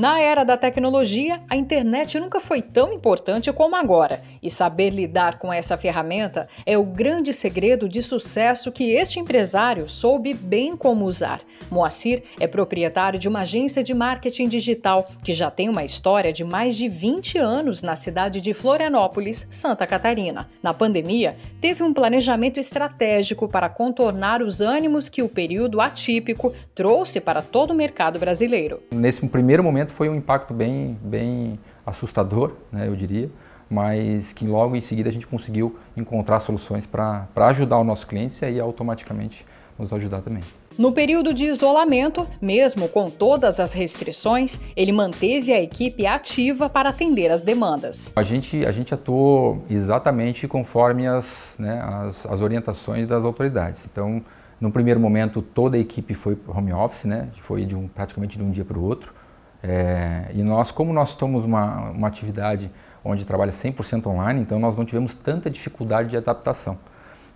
Na era da tecnologia, a internet nunca foi tão importante como agora, e saber lidar com essa ferramenta é o grande segredo de sucesso que este empresário soube bem como usar. Moacir é proprietário de uma agência de marketing digital que já tem uma história de mais de 20 anos na cidade de Florianópolis, Santa Catarina. Na pandemia, teve um planejamento estratégico para contornar os ânimos que o período atípico trouxe para todo o mercado brasileiro. Nesse primeiro momento, foi um impacto bem, bem assustador, né, eu diria, mas que logo em seguida a gente conseguiu encontrar soluções para ajudar o nosso cliente e aí automaticamente nos ajudar também. No período de isolamento, mesmo com todas as restrições, ele manteve a equipe ativa para atender as demandas. A gente, a gente atuou exatamente conforme as, né, as, as orientações das autoridades. Então, no primeiro momento, toda a equipe foi home office, né? Foi de um, praticamente de um dia para o outro. É, e nós, como nós somos uma, uma atividade onde trabalha 100% online, então nós não tivemos tanta dificuldade de adaptação.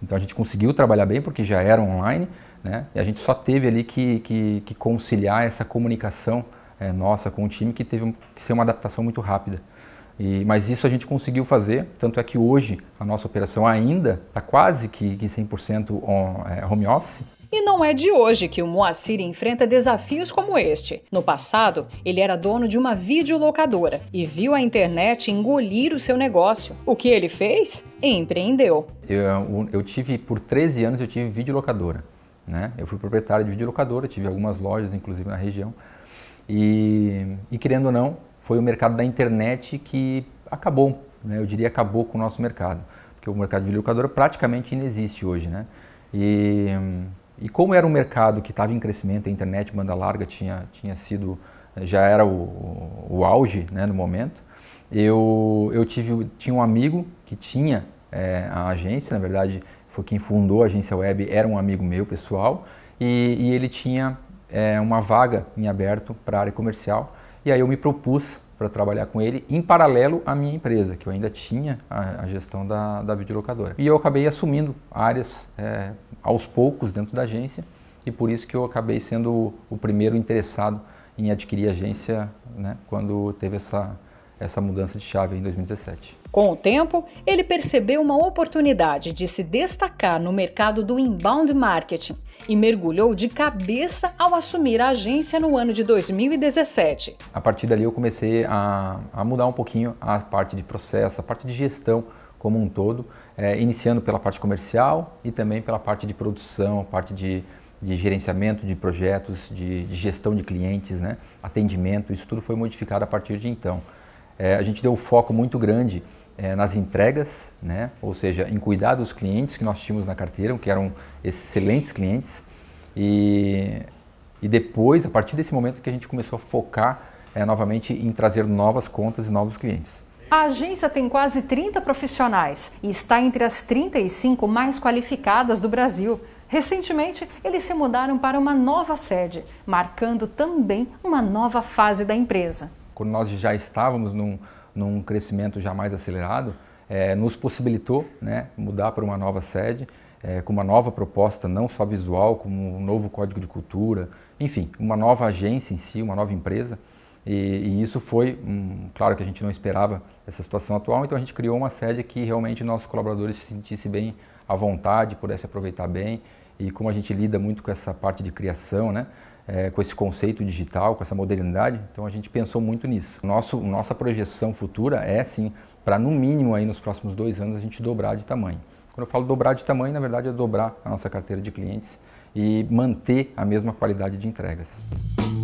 Então a gente conseguiu trabalhar bem porque já era online, né? E a gente só teve ali que, que, que conciliar essa comunicação é, nossa com o time que teve que ser uma adaptação muito rápida. E, mas isso a gente conseguiu fazer, tanto é que hoje a nossa operação ainda está quase que, que 100% on, é, home office, e não é de hoje que o Moacir enfrenta desafios como este. No passado, ele era dono de uma videolocadora e viu a internet engolir o seu negócio. O que ele fez? Empreendeu. Eu, é, eu tive, por 13 anos, eu tive videolocadora. Né? Eu fui proprietário de videolocadora, tive algumas lojas, inclusive, na região. E, e querendo ou não, foi o mercado da internet que acabou. Né? Eu diria acabou com o nosso mercado. Porque o mercado de videolocadora praticamente inexiste hoje. Né? E e como era um mercado que estava em crescimento, a internet banda larga tinha, tinha sido, eh, já era o, o, o auge né, no momento, eu, eu tive, tinha um amigo que tinha é, a agência, na verdade foi quem fundou a agência web, era um amigo meu pessoal, e, e ele tinha é, uma vaga em aberto para a área comercial, e aí eu me propus para trabalhar com ele em paralelo à minha empresa, que eu ainda tinha a, a gestão da, da videolocadora. E eu acabei assumindo áreas é, aos poucos dentro da agência e por isso que eu acabei sendo o primeiro interessado em adquirir agência né, quando teve essa, essa mudança de chave em 2017. Com o tempo, ele percebeu uma oportunidade de se destacar no mercado do inbound marketing e mergulhou de cabeça ao assumir a agência no ano de 2017. A partir dali, eu comecei a, a mudar um pouquinho a parte de processo, a parte de gestão como um todo, é, iniciando pela parte comercial e também pela parte de produção, parte de, de gerenciamento de projetos, de, de gestão de clientes, né? atendimento, isso tudo foi modificado a partir de então. É, a gente deu um foco muito grande é, nas entregas, né? ou seja, em cuidar dos clientes que nós tínhamos na carteira, que eram excelentes clientes. E, e depois, a partir desse momento que a gente começou a focar é, novamente em trazer novas contas e novos clientes. A agência tem quase 30 profissionais e está entre as 35 mais qualificadas do Brasil. Recentemente, eles se mudaram para uma nova sede, marcando também uma nova fase da empresa. Quando nós já estávamos num, num crescimento já mais acelerado, é, nos possibilitou né, mudar para uma nova sede, é, com uma nova proposta, não só visual, como um novo código de cultura, enfim, uma nova agência em si, uma nova empresa. E, e isso foi, um, claro que a gente não esperava essa situação atual, então a gente criou uma sede que realmente nossos colaboradores se sentissem bem à vontade, pudessem aproveitar bem. E como a gente lida muito com essa parte de criação, né? é, com esse conceito digital, com essa modernidade. Então a gente pensou muito nisso. Nosso, nossa projeção futura é sim para no mínimo aí nos próximos dois anos a gente dobrar de tamanho. Quando eu falo dobrar de tamanho, na verdade é dobrar a nossa carteira de clientes e manter a mesma qualidade de entregas.